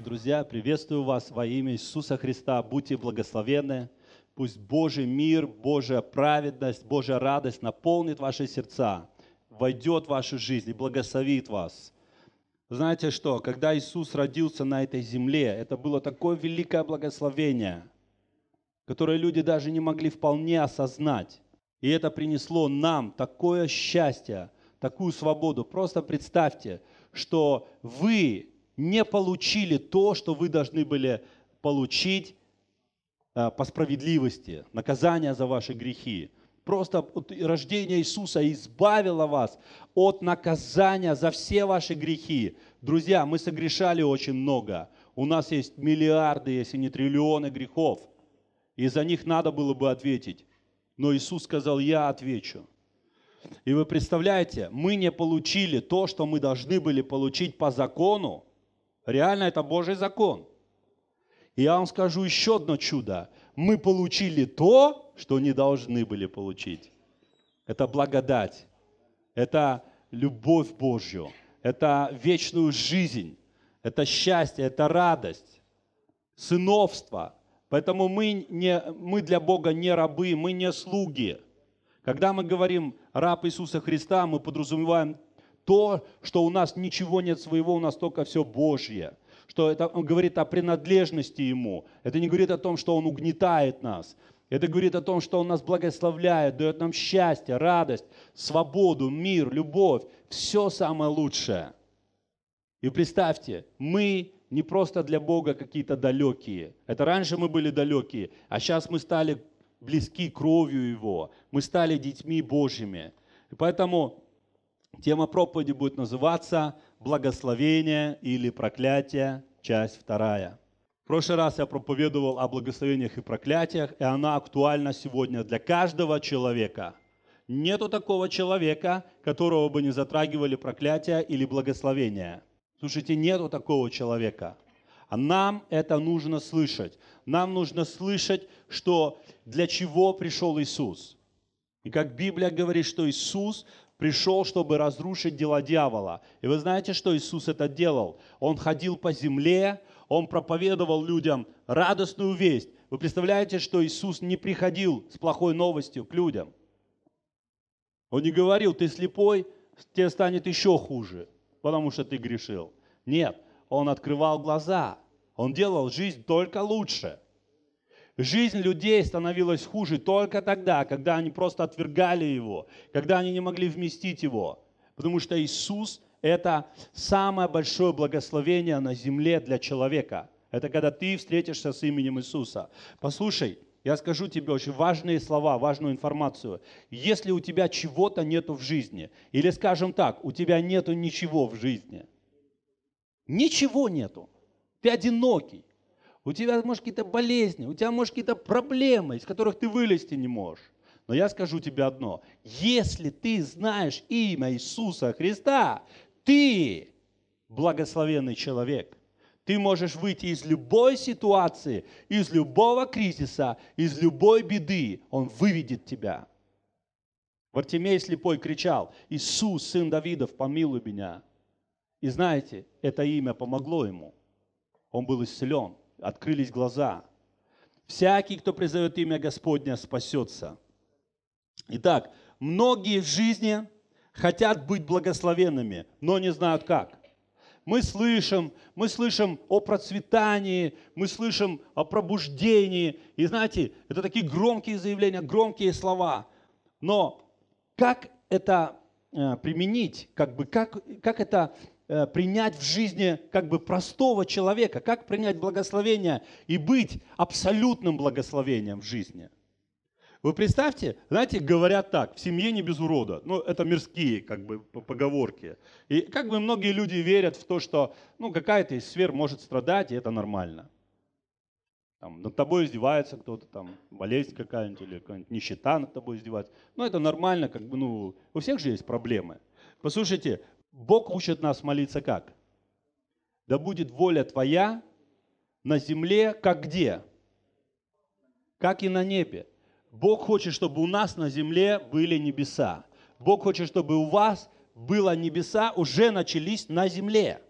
дорогие друзья, приветствую вас во имя Иисуса Христа. Будьте благословенны. Пусть Божий мир, Божья праведность, Божья радость наполнит ваши сердца, войдет в вашу жизнь и благословит вас. Знаете что, когда Иисус родился на этой земле, это было такое великое благословение, которое люди даже не могли вполне осознать. И это принесло нам такое счастье, такую свободу. Просто представьте, что вы не получили то, что вы должны были получить э, по справедливости, наказание за ваши грехи. Просто рождение Иисуса избавило вас от наказания за все ваши грехи. Друзья, мы согрешали очень много. У нас есть миллиарды, если не триллионы грехов. И за них надо было бы ответить. Но Иисус сказал, я отвечу. И вы представляете, мы не получили то, что мы должны были получить по закону, Реально это Божий закон. И я вам скажу еще одно чудо. Мы получили то, что не должны были получить. Это благодать. Это любовь Божью. Это вечную жизнь. Это счастье, это радость. Сыновство. Поэтому мы, не, мы для Бога не рабы, мы не слуги. Когда мы говорим «раб Иисуса Христа», мы подразумеваем то, что у нас ничего нет своего, у нас только все Божье. Что это он говорит о принадлежности Ему. Это не говорит о том, что Он угнетает нас. Это говорит о том, что Он нас благословляет, дает нам счастье, радость, свободу, мир, любовь. Все самое лучшее. И представьте, мы не просто для Бога какие-то далекие. Это раньше мы были далекие, а сейчас мы стали близки кровью Его. Мы стали детьми Божьими. И поэтому Тема проповеди будет называться «Благословение или проклятие. Часть вторая». В прошлый раз я проповедовал о благословениях и проклятиях, и она актуальна сегодня для каждого человека. Нету такого человека, которого бы не затрагивали проклятия или благословения. Слушайте, нету такого человека. А нам это нужно слышать. Нам нужно слышать, что для чего пришел Иисус. И как Библия говорит, что Иисус пришел, чтобы разрушить дела дьявола. И вы знаете, что Иисус это делал? Он ходил по земле, он проповедовал людям радостную весть. Вы представляете, что Иисус не приходил с плохой новостью к людям? Он не говорил, ты слепой, тебе станет еще хуже, потому что ты грешил. Нет, он открывал глаза, он делал жизнь только лучше – Жизнь людей становилась хуже только тогда, когда они просто отвергали его, когда они не могли вместить его. Потому что Иисус – это самое большое благословение на земле для человека. Это когда ты встретишься с именем Иисуса. Послушай, я скажу тебе очень важные слова, важную информацию. Если у тебя чего-то нету в жизни, или скажем так, у тебя нету ничего в жизни, ничего нету, ты одинокий, у тебя, может, какие-то болезни, у тебя, может, какие-то проблемы, из которых ты вылезти не можешь. Но я скажу тебе одно. Если ты знаешь имя Иисуса Христа, ты благословенный человек. Ты можешь выйти из любой ситуации, из любого кризиса, из любой беды. Он выведет тебя. Вартимей слепой кричал, «Иисус, сын Давидов, помилуй меня». И знаете, это имя помогло ему. Он был исцелен открылись глаза. Всякий, кто призовет имя Господня, спасется. Итак, многие в жизни хотят быть благословенными, но не знают как. Мы слышим, мы слышим о процветании, мы слышим о пробуждении. И знаете, это такие громкие заявления, громкие слова. Но как это э, применить, как бы, как, как это Э, принять в жизни как бы простого человека, как принять благословение и быть абсолютным благословением в жизни. Вы представьте, знаете, говорят так, в семье не без урода. Ну, это мирские как бы поговорки. И как бы многие люди верят в то, что ну, какая-то из сфер может страдать, и это нормально. Там, над тобой издевается кто-то, там, болезнь какая-нибудь или какая-нибудь нищета над тобой издевается. Ну, это нормально, как бы, ну, у всех же есть проблемы. Послушайте, Бог учит нас молиться как? Да будет воля Твоя на земле, как где? Как и на небе. Бог хочет, чтобы у нас на земле были небеса. Бог хочет, чтобы у вас было небеса, уже начались на земле.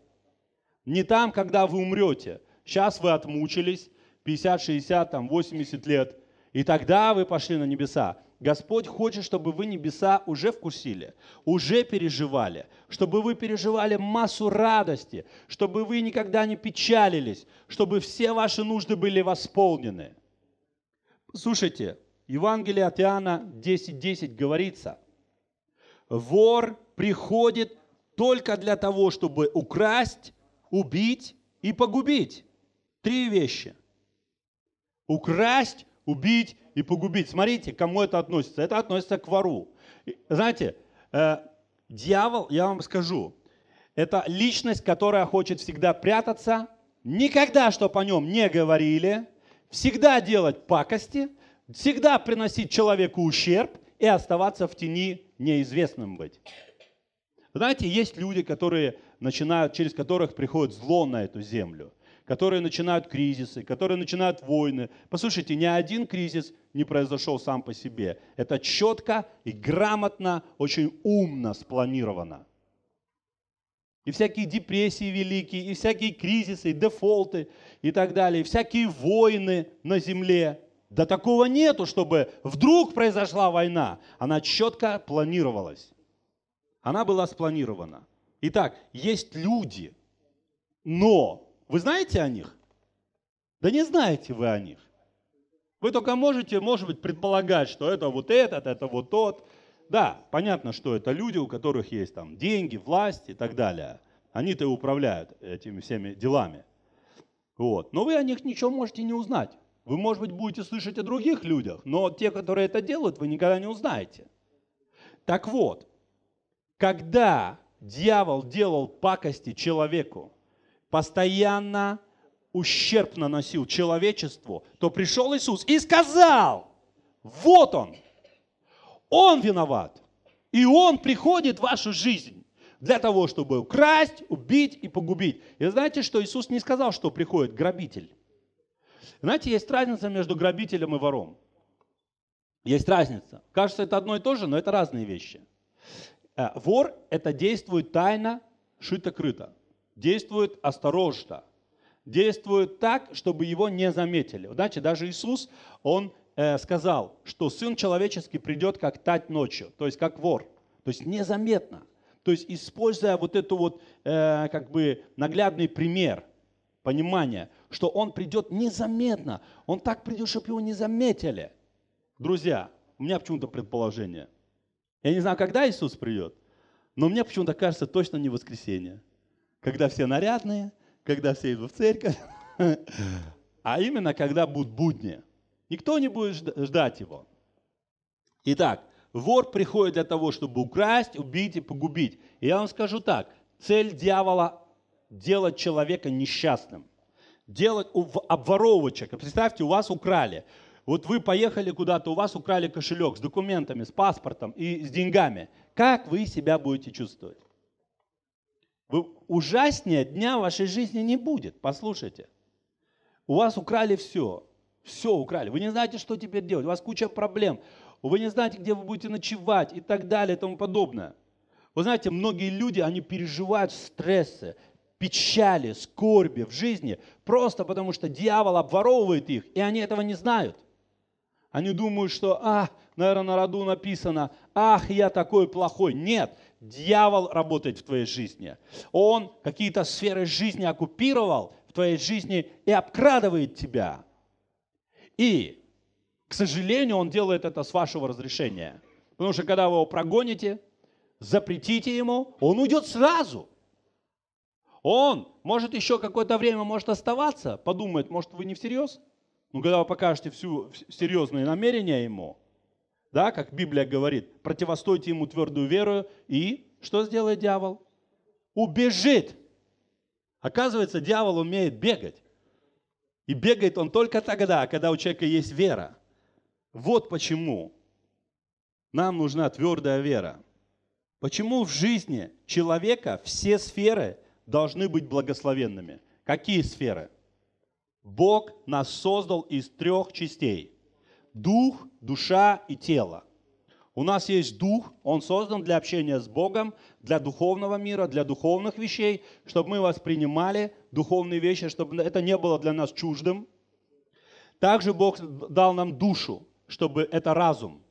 Не там, когда вы умрете. Сейчас вы отмучились, 50, 60, там, 80 лет. И тогда вы пошли на небеса. Господь хочет, чтобы вы небеса уже вкусили, уже переживали, чтобы вы переживали массу радости, чтобы вы никогда не печалились, чтобы все ваши нужды были восполнены. Слушайте, Евангелие от Иоанна 10.10 10 говорится, вор приходит только для того, чтобы украсть, убить и погубить. Три вещи. Украсть, убить и погубить. Смотрите, к кому это относится. Это относится к вору. Знаете, э, дьявол, я вам скажу, это личность, которая хочет всегда прятаться, никогда, чтобы о нем не говорили, всегда делать пакости, всегда приносить человеку ущерб и оставаться в тени неизвестным быть. Знаете, есть люди, которые начинают, через которых приходит зло на эту землю которые начинают кризисы, которые начинают войны. Послушайте, ни один кризис не произошел сам по себе. Это четко и грамотно, очень умно спланировано. И всякие депрессии великие, и всякие кризисы, и дефолты, и так далее, и всякие войны на земле. Да такого нету, чтобы вдруг произошла война. Она четко планировалась. Она была спланирована. Итак, есть люди, но вы знаете о них? Да не знаете вы о них. Вы только можете, может быть, предполагать, что это вот этот, это вот тот. Да, понятно, что это люди, у которых есть там деньги, власть и так далее. Они-то и управляют этими всеми делами. Вот. Но вы о них ничего можете не узнать. Вы, может быть, будете слышать о других людях, но те, которые это делают, вы никогда не узнаете. Так вот, когда дьявол делал пакости человеку, постоянно ущерб наносил человечеству, то пришел Иисус и сказал, вот он, он виноват, и он приходит в вашу жизнь для того, чтобы украсть, убить и погубить. И знаете, что Иисус не сказал, что приходит грабитель. Знаете, есть разница между грабителем и вором. Есть разница. Кажется, это одно и то же, но это разные вещи. Э, вор – это действует тайно, шито-крыто действует осторожно, действует так, чтобы его не заметили. Знаете, даже Иисус, он э, сказал, что Сын Человеческий придет как тать ночью, то есть как вор, то есть незаметно. То есть используя вот эту вот э, как бы наглядный пример понимания, что он придет незаметно, он так придет, чтобы его не заметили. Друзья, у меня почему-то предположение. Я не знаю, когда Иисус придет, но мне почему-то кажется точно не воскресенье. Когда все нарядные, когда все идут в церковь, а именно когда будут будни. Никто не будет ждать его. Итак, вор приходит для того, чтобы украсть, убить и погубить. И я вам скажу так, цель дьявола – делать человека несчастным. Делать обворовывать человека. Представьте, у вас украли. Вот вы поехали куда-то, у вас украли кошелек с документами, с паспортом и с деньгами. Как вы себя будете чувствовать? Вы ужаснее дня вашей жизни не будет. Послушайте. У вас украли все. Все украли. Вы не знаете, что теперь делать. У вас куча проблем. Вы не знаете, где вы будете ночевать и так далее и тому подобное. Вы знаете, многие люди, они переживают стрессы, печали, скорби в жизни, просто потому что дьявол обворовывает их, и они этого не знают. Они думают, что, а, наверное, на роду написано, ах, я такой плохой. Нет, дьявол работает в твоей жизни. Он какие-то сферы жизни оккупировал в твоей жизни и обкрадывает тебя. И, к сожалению, он делает это с вашего разрешения. Потому что когда вы его прогоните, запретите ему, он уйдет сразу. Он может еще какое-то время может оставаться, подумает, может вы не всерьез. Но ну, когда вы покажете всю серьезные намерения ему – да, как Библия говорит, противостойте ему твердую веру и что сделает дьявол? Убежит. Оказывается, дьявол умеет бегать. И бегает он только тогда, когда у человека есть вера. Вот почему нам нужна твердая вера. Почему в жизни человека все сферы должны быть благословенными? Какие сферы? Бог нас создал из трех частей дух, душа и тело. У нас есть дух, он создан для общения с Богом, для духовного мира, для духовных вещей, чтобы мы воспринимали духовные вещи, чтобы это не было для нас чуждым. Также Бог дал нам душу, чтобы это разум,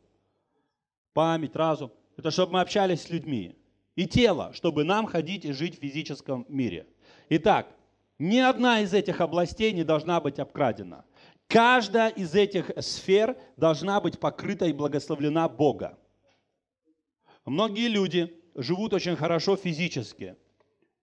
память, разум, это чтобы мы общались с людьми. И тело, чтобы нам ходить и жить в физическом мире. Итак, ни одна из этих областей не должна быть обкрадена – Каждая из этих сфер должна быть покрыта и благословлена Бога. Многие люди живут очень хорошо физически,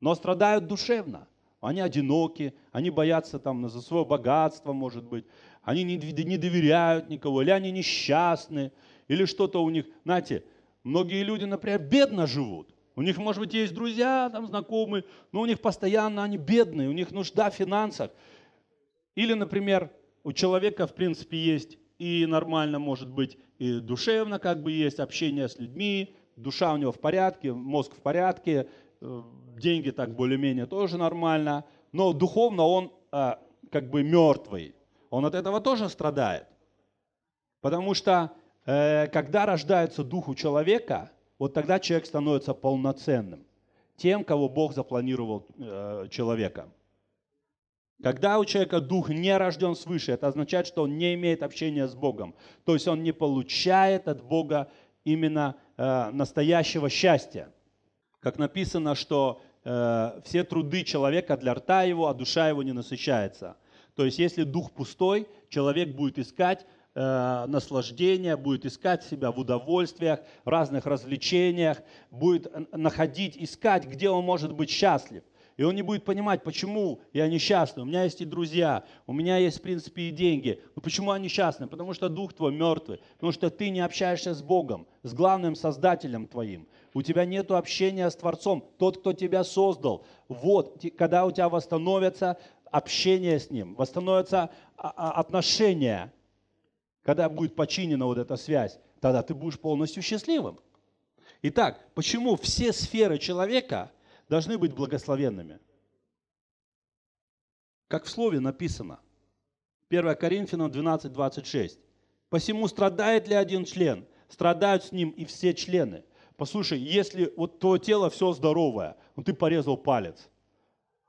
но страдают душевно. Они одиноки, они боятся там за свое богатство, может быть, они не, доверяют никого, или они несчастны, или что-то у них. Знаете, многие люди, например, бедно живут. У них, может быть, есть друзья, там, знакомые, но у них постоянно они бедные, у них нужда в финансах. Или, например, у человека, в принципе, есть и нормально, может быть, и душевно как бы есть общение с людьми, душа у него в порядке, мозг в порядке, э, деньги так более-менее тоже нормально, но духовно он а, как бы мертвый. Он от этого тоже страдает. Потому что э, когда рождается дух у человека, вот тогда человек становится полноценным, тем, кого Бог запланировал э, человеком. Когда у человека дух не рожден свыше, это означает, что он не имеет общения с Богом. То есть он не получает от Бога именно э, настоящего счастья. Как написано, что э, все труды человека для рта его, а душа его не насыщается. То есть если дух пустой, человек будет искать э, наслаждения, будет искать себя в удовольствиях, разных развлечениях, будет находить, искать, где он может быть счастлив. И он не будет понимать, почему я несчастный. У меня есть и друзья, у меня есть, в принципе, и деньги. Но почему я несчастный? Потому что дух твой мертвый. Потому что ты не общаешься с Богом, с главным создателем твоим. У тебя нет общения с Творцом, тот, кто тебя создал. Вот, когда у тебя восстановится общение с Ним, восстановятся а, а, отношения, когда будет починена вот эта связь, тогда ты будешь полностью счастливым. Итак, почему все сферы человека – должны быть благословенными. Как в Слове написано. 1 Коринфянам 12, 26. «Посему страдает ли один член, страдают с ним и все члены». Послушай, если вот твое тело все здоровое, но ну ты порезал палец.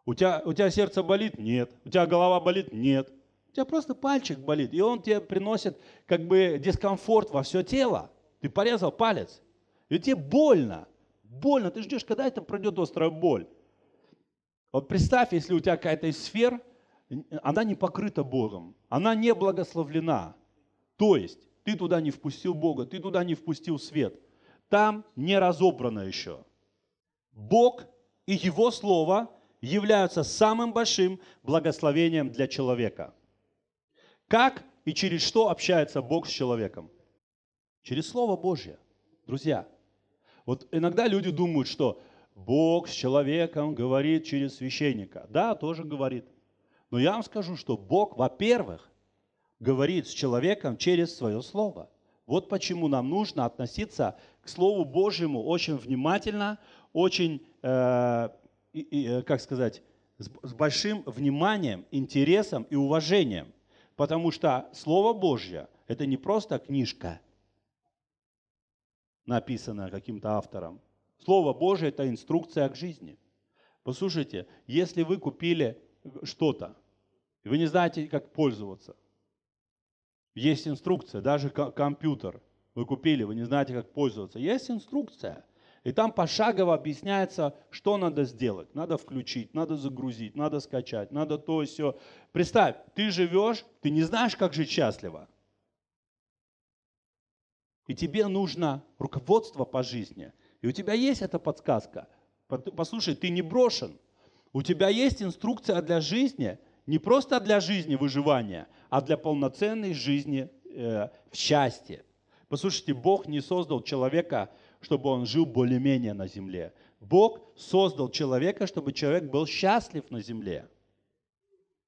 У тебя, у тебя сердце болит? Нет. У тебя голова болит? Нет. У тебя просто пальчик болит, и он тебе приносит как бы дискомфорт во все тело. Ты порезал палец, и тебе больно. Больно, ты ждешь, когда это пройдет острая боль. Вот представь, если у тебя какая-то из сфер, она не покрыта Богом, она не благословлена. То есть ты туда не впустил Бога, ты туда не впустил свет. Там не разобрано еще. Бог и Его Слово являются самым большим благословением для человека. Как и через что общается Бог с человеком? Через Слово Божье. Друзья, вот иногда люди думают, что Бог с человеком говорит через священника. Да, тоже говорит. Но я вам скажу, что Бог, во-первых, говорит с человеком через свое слово. Вот почему нам нужно относиться к Слову Божьему очень внимательно, очень, э, и, и, э, как сказать, с, с большим вниманием, интересом и уважением. Потому что Слово Божье – это не просто книжка – написанное каким-то автором. Слово Божье — это инструкция к жизни. Послушайте, если вы купили что-то, и вы не знаете, как пользоваться, есть инструкция, даже компьютер вы купили, вы не знаете, как пользоваться, есть инструкция. И там пошагово объясняется, что надо сделать. Надо включить, надо загрузить, надо скачать, надо то и все. Представь, ты живешь, ты не знаешь, как жить счастливо и тебе нужно руководство по жизни. И у тебя есть эта подсказка. Послушай, ты не брошен. У тебя есть инструкция для жизни, не просто для жизни выживания, а для полноценной жизни э, в счастье. Послушайте, Бог не создал человека, чтобы он жил более-менее на земле. Бог создал человека, чтобы человек был счастлив на земле.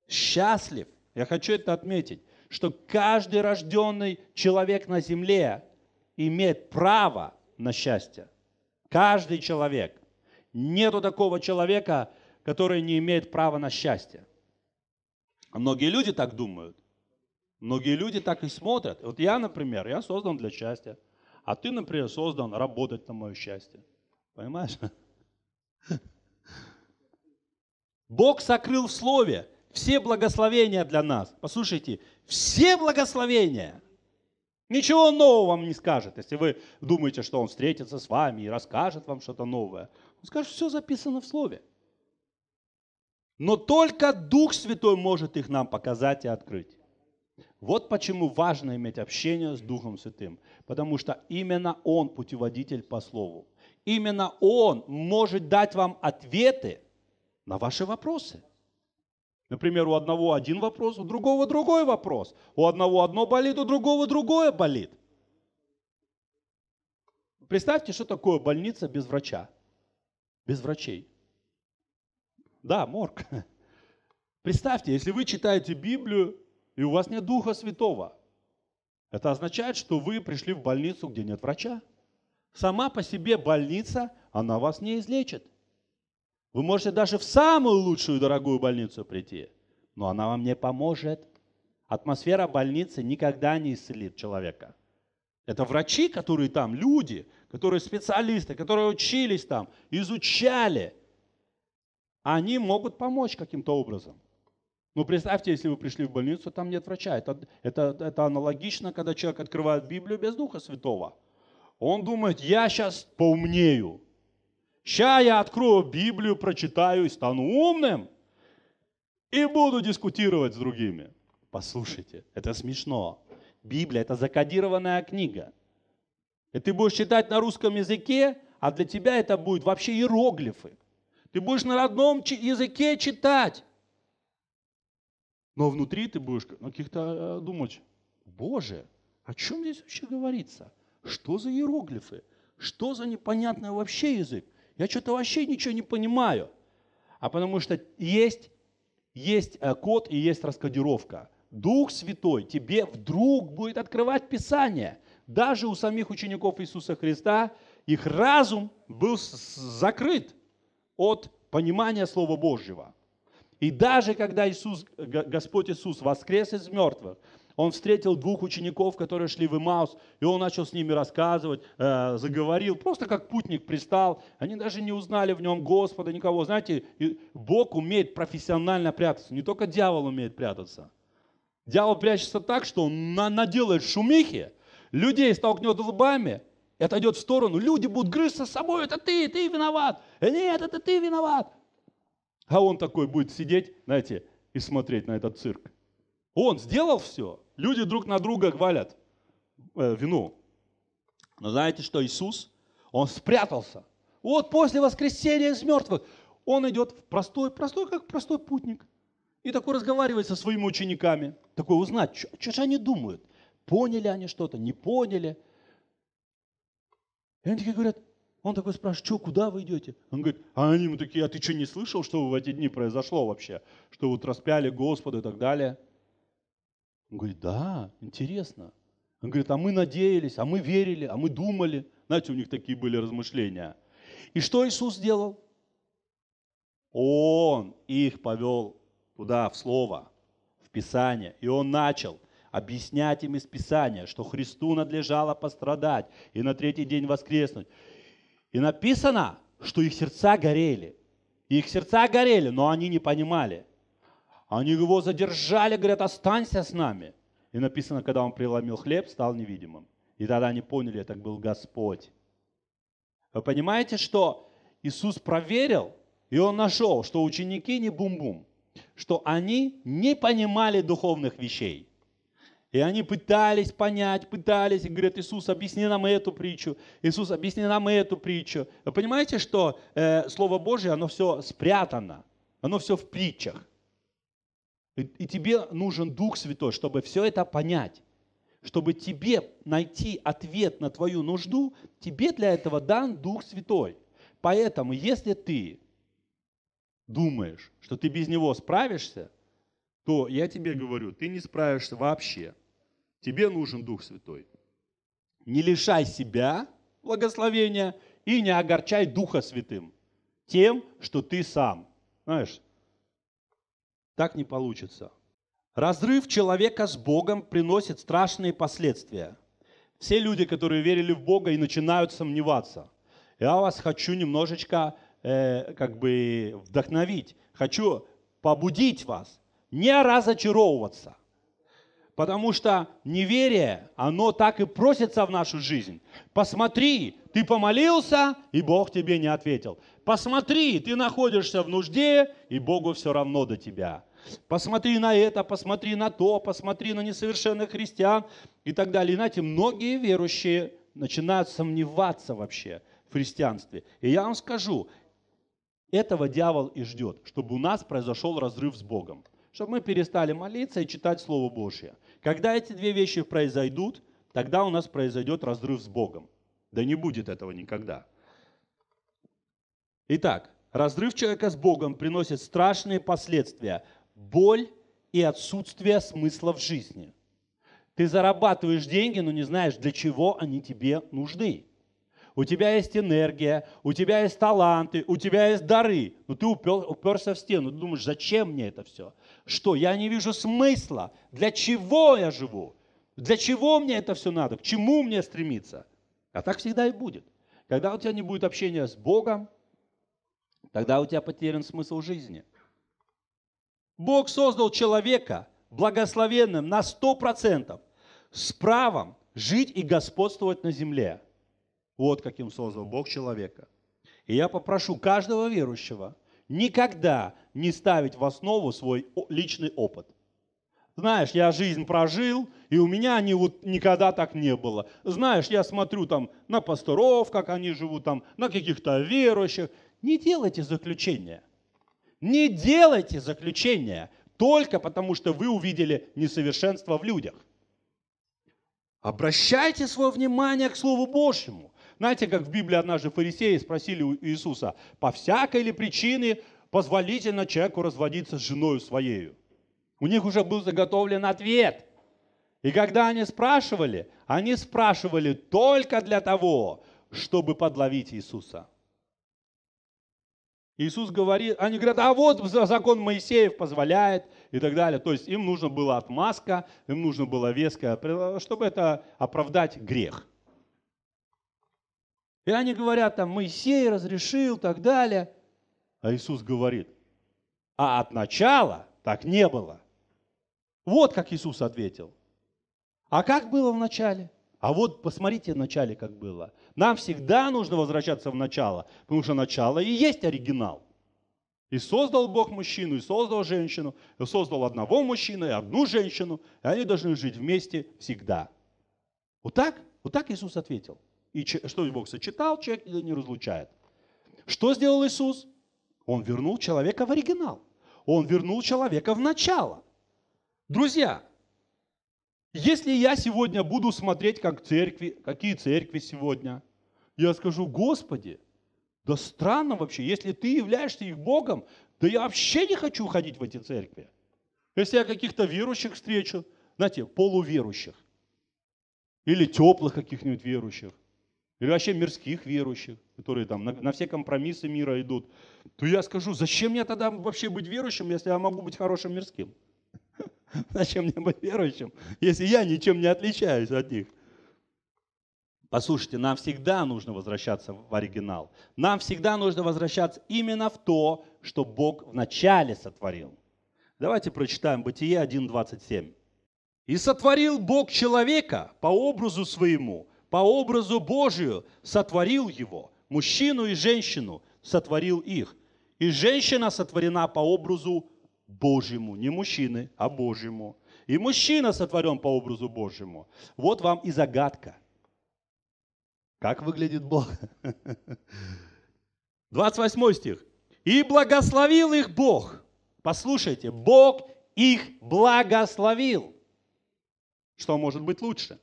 Счастлив. Я хочу это отметить, что каждый рожденный человек на земле имеет право на счастье. Каждый человек. Нету такого человека, который не имеет права на счастье. многие люди так думают. Многие люди так и смотрят. Вот я, например, я создан для счастья. А ты, например, создан работать на мое счастье. Понимаешь? Бог сокрыл в Слове все благословения для нас. Послушайте, все благословения Ничего нового вам не скажет, если вы думаете, что он встретится с вами и расскажет вам что-то новое. Он скажет, все записано в Слове. Но только Дух Святой может их нам показать и открыть. Вот почему важно иметь общение с Духом Святым, потому что именно Он путеводитель по Слову. Именно Он может дать вам ответы на ваши вопросы – Например, у одного один вопрос, у другого другой вопрос. У одного одно болит, у другого другое болит. Представьте, что такое больница без врача, без врачей. Да, морг. Представьте, если вы читаете Библию, и у вас нет Духа Святого, это означает, что вы пришли в больницу, где нет врача. Сама по себе больница, она вас не излечит. Вы можете даже в самую лучшую дорогую больницу прийти, но она вам не поможет. Атмосфера больницы никогда не исцелит человека. Это врачи, которые там, люди, которые специалисты, которые учились там, изучали. Они могут помочь каким-то образом. Ну, представьте, если вы пришли в больницу, там нет врача. Это, это, это аналогично, когда человек открывает Библию без Духа Святого. Он думает, я сейчас поумнею, Ща я открою Библию, прочитаю и стану умным. И буду дискутировать с другими. Послушайте, это смешно. Библия – это закодированная книга. И ты будешь читать на русском языке, а для тебя это будет вообще иероглифы. Ты будешь на родном языке читать. Но внутри ты будешь каких-то э, думать, Боже, о чем здесь вообще говорится? Что за иероглифы? Что за непонятный вообще язык? Я что-то вообще ничего не понимаю. А потому что есть, есть э, код и есть раскодировка. Дух Святой тебе вдруг будет открывать Писание. Даже у самих учеников Иисуса Христа их разум был закрыт от понимания Слова Божьего. И даже когда Иисус, Господь Иисус воскрес из мертвых, он встретил двух учеников, которые шли в Имаус, и он начал с ними рассказывать, э, заговорил, просто как путник пристал. Они даже не узнали в нем Господа, никого. Знаете, Бог умеет профессионально прятаться, не только дьявол умеет прятаться. Дьявол прячется так, что он наделает шумихи, людей столкнет лбами, это идет в сторону. Люди будут грызться с собой, это ты, ты виноват. «Э, нет, это ты виноват. А он такой будет сидеть, знаете, и смотреть на этот цирк. Он сделал все – Люди друг на друга гвалят э, вину. Но знаете, что Иисус, Он спрятался. Вот после воскресения из мертвых Он идет в простой, простой, как простой путник. И такой разговаривает со своими учениками. Такой узнать, что же они думают. Поняли они что-то, не поняли. И они такие говорят, он такой спрашивает, что, куда вы идете? Он говорит, а они ему такие, а ты что, не слышал, что в эти дни произошло вообще? Что вот распяли Господа и так далее. Он говорит, да, интересно. Он говорит, а мы надеялись, а мы верили, а мы думали. Знаете, у них такие были размышления. И что Иисус сделал? Он их повел туда, в Слово, в Писание. И он начал объяснять им из Писания, что Христу надлежало пострадать и на третий день воскреснуть. И написано, что их сердца горели. их сердца горели, но они не понимали. Они его задержали, говорят, останься с нами. И написано, когда он преломил хлеб, стал невидимым. И тогда они поняли, это был Господь. Вы понимаете, что Иисус проверил, и он нашел, что ученики не бум-бум, что они не понимали духовных вещей. И они пытались понять, пытались, и говорят, Иисус, объясни нам эту притчу, Иисус, объясни нам эту притчу. Вы понимаете, что э, Слово Божье, оно все спрятано, оно все в притчах. И, и тебе нужен Дух Святой, чтобы все это понять. Чтобы тебе найти ответ на твою нужду, тебе для этого дан Дух Святой. Поэтому, если ты думаешь, что ты без него справишься, то я тебе говорю, ты не справишься вообще. Тебе нужен Дух Святой. Не лишай себя благословения и не огорчай Духа Святым тем, что ты сам. Знаешь, так не получится. Разрыв человека с Богом приносит страшные последствия. Все люди, которые верили в Бога и начинают сомневаться. Я вас хочу немножечко э, как бы вдохновить. Хочу побудить вас не разочаровываться. Потому что неверие, оно так и просится в нашу жизнь. Посмотри, ты помолился, и Бог тебе не ответил. Посмотри, ты находишься в нужде, и Богу все равно до тебя. Посмотри на это, посмотри на то, посмотри на несовершенных христиан и так далее. И знаете, многие верующие начинают сомневаться вообще в христианстве. И я вам скажу, этого дьявол и ждет, чтобы у нас произошел разрыв с Богом, чтобы мы перестали молиться и читать Слово Божье. Когда эти две вещи произойдут, тогда у нас произойдет разрыв с Богом. Да не будет этого никогда. Итак, разрыв человека с Богом приносит страшные последствия, боль и отсутствие смысла в жизни. Ты зарабатываешь деньги, но не знаешь, для чего они тебе нужны. У тебя есть энергия, у тебя есть таланты, у тебя есть дары, но ты упер, уперся в стену. Ты думаешь, зачем мне это все? Что, я не вижу смысла? Для чего я живу? Для чего мне это все надо? К чему мне стремиться? А так всегда и будет. Когда у тебя не будет общения с Богом, Тогда у тебя потерян смысл жизни. Бог создал человека благословенным на 100%, с правом жить и господствовать на земле. Вот каким создал Бог человека. И я попрошу каждого верующего никогда не ставить в основу свой личный опыт. Знаешь, я жизнь прожил, и у меня они вот никогда так не было. Знаешь, я смотрю там на пасторов, как они живут там, на каких-то верующих. Не делайте заключения. Не делайте заключения только потому, что вы увидели несовершенство в людях. Обращайте свое внимание к Слову Божьему. Знаете, как в Библии однажды фарисеи спросили у Иисуса, по всякой ли причине позволительно человеку разводиться с женой своею? У них уже был заготовлен ответ. И когда они спрашивали, они спрашивали только для того, чтобы подловить Иисуса – Иисус говорит, они говорят, а вот закон Моисеев позволяет и так далее. То есть им нужно была отмазка, им нужно было веская, чтобы это оправдать грех. И они говорят, там Моисей разрешил, и так далее. А Иисус говорит, а от начала так не было. Вот как Иисус ответил. А как было в начале? А вот посмотрите в начале, как было. Нам всегда нужно возвращаться в начало, потому что начало и есть оригинал. И создал Бог мужчину, и создал женщину, и создал одного мужчину, и одну женщину, и они должны жить вместе всегда. Вот так? Вот так Иисус ответил. И что Бог сочетал, человек не разлучает. Что сделал Иисус? Он вернул человека в оригинал. Он вернул человека в начало. Друзья, если я сегодня буду смотреть, как церкви, какие церкви сегодня, я скажу, Господи, да странно вообще, если ты являешься их Богом, да я вообще не хочу ходить в эти церкви. Если я каких-то верующих встречу, знаете, полуверующих, или теплых каких-нибудь верующих, или вообще мирских верующих, которые там на, на все компромиссы мира идут, то я скажу, зачем мне тогда вообще быть верующим, если я могу быть хорошим мирским? Зачем мне быть верующим, если я ничем не отличаюсь от них? Послушайте, нам всегда нужно возвращаться в оригинал. Нам всегда нужно возвращаться именно в то, что Бог вначале сотворил. Давайте прочитаем Бытие 1.27. «И сотворил Бог человека по образу своему, по образу Божию сотворил его, мужчину и женщину сотворил их. И женщина сотворена по образу Божьему, не мужчины, а Божьему. И мужчина сотворен по образу Божьему. Вот вам и загадка. Как выглядит Бог? 28 стих. «И благословил их Бог». Послушайте, Бог их благословил. Что может быть лучше?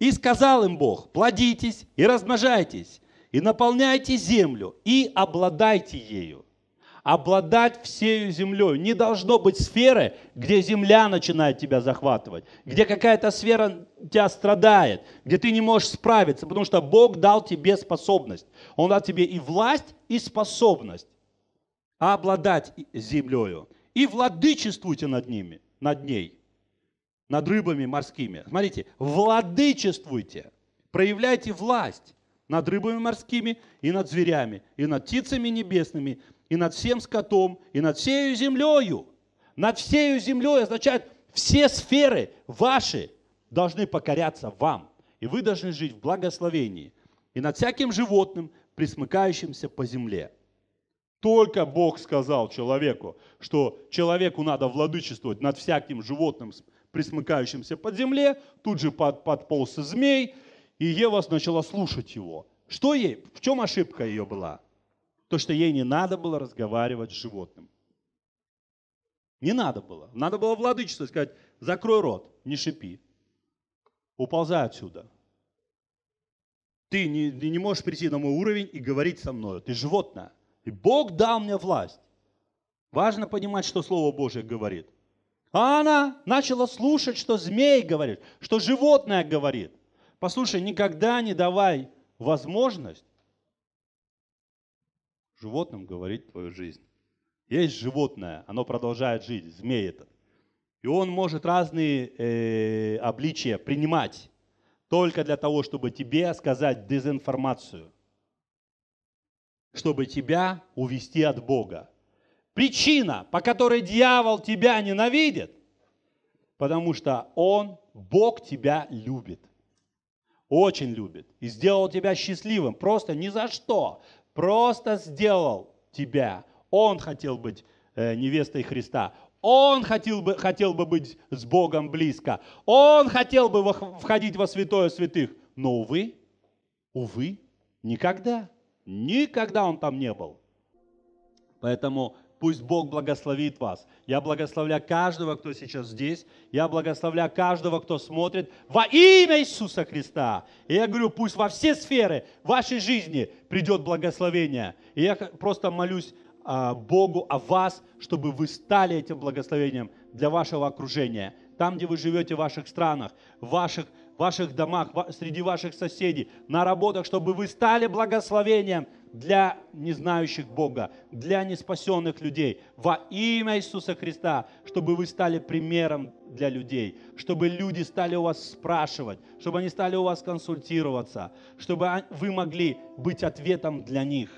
И сказал им Бог, плодитесь и размножайтесь, и наполняйте землю, и обладайте ею обладать всею землей. Не должно быть сферы, где земля начинает тебя захватывать, где какая-то сфера тебя страдает, где ты не можешь справиться, потому что Бог дал тебе способность. Он дал тебе и власть, и способность обладать землею. И владычествуйте над ними, над ней, над рыбами морскими. Смотрите, владычествуйте, проявляйте власть над рыбами морскими и над зверями, и над птицами небесными, и над всем скотом, и над всею землею. Над всею землей означает, все сферы ваши должны покоряться вам. И вы должны жить в благословении. И над всяким животным, присмыкающимся по земле. Только Бог сказал человеку, что человеку надо владычествовать над всяким животным, присмыкающимся под земле. Тут же под, подполз змей, и Ева начала слушать его. Что ей? В чем ошибка ее была? то, что ей не надо было разговаривать с животным. Не надо было. Надо было владычество сказать, закрой рот, не шипи. Уползай отсюда. Ты не, ты не можешь прийти на мой уровень и говорить со мной. Ты животное. И Бог дал мне власть. Важно понимать, что Слово Божье говорит. А она начала слушать, что змей говорит, что животное говорит. Послушай, никогда не давай возможность животным говорить твою жизнь. Есть животное, оно продолжает жить, змей это. И он может разные э, обличия принимать только для того, чтобы тебе сказать дезинформацию, чтобы тебя увести от Бога. Причина, по которой дьявол тебя ненавидит, потому что он, Бог тебя любит. Очень любит. И сделал тебя счастливым. Просто ни за что просто сделал тебя. Он хотел быть э, невестой Христа. Он хотел бы, хотел бы быть с Богом близко. Он хотел бы входить во святое святых. Но, увы, увы, никогда, никогда он там не был. Поэтому Пусть Бог благословит вас. Я благословляю каждого, кто сейчас здесь. Я благословляю каждого, кто смотрит во имя Иисуса Христа. И я говорю, пусть во все сферы вашей жизни придет благословение. И я просто молюсь а, Богу о вас, чтобы вы стали этим благословением для вашего окружения. Там, где вы живете, в ваших странах, в ваших, в ваших домах, среди ваших соседей, на работах, чтобы вы стали благословением для не знающих Бога, для не спасенных людей, во имя Иисуса Христа, чтобы вы стали примером для людей, чтобы люди стали у вас спрашивать, чтобы они стали у вас консультироваться, чтобы а, вы могли быть ответом для них.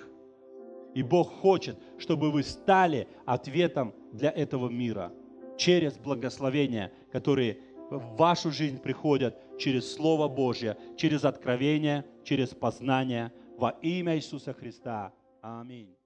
И Бог хочет, чтобы вы стали ответом для этого мира через благословения, которые в вашу жизнь приходят через Слово Божье, через откровение, через познание – во имя Иисуса Христа. Аминь.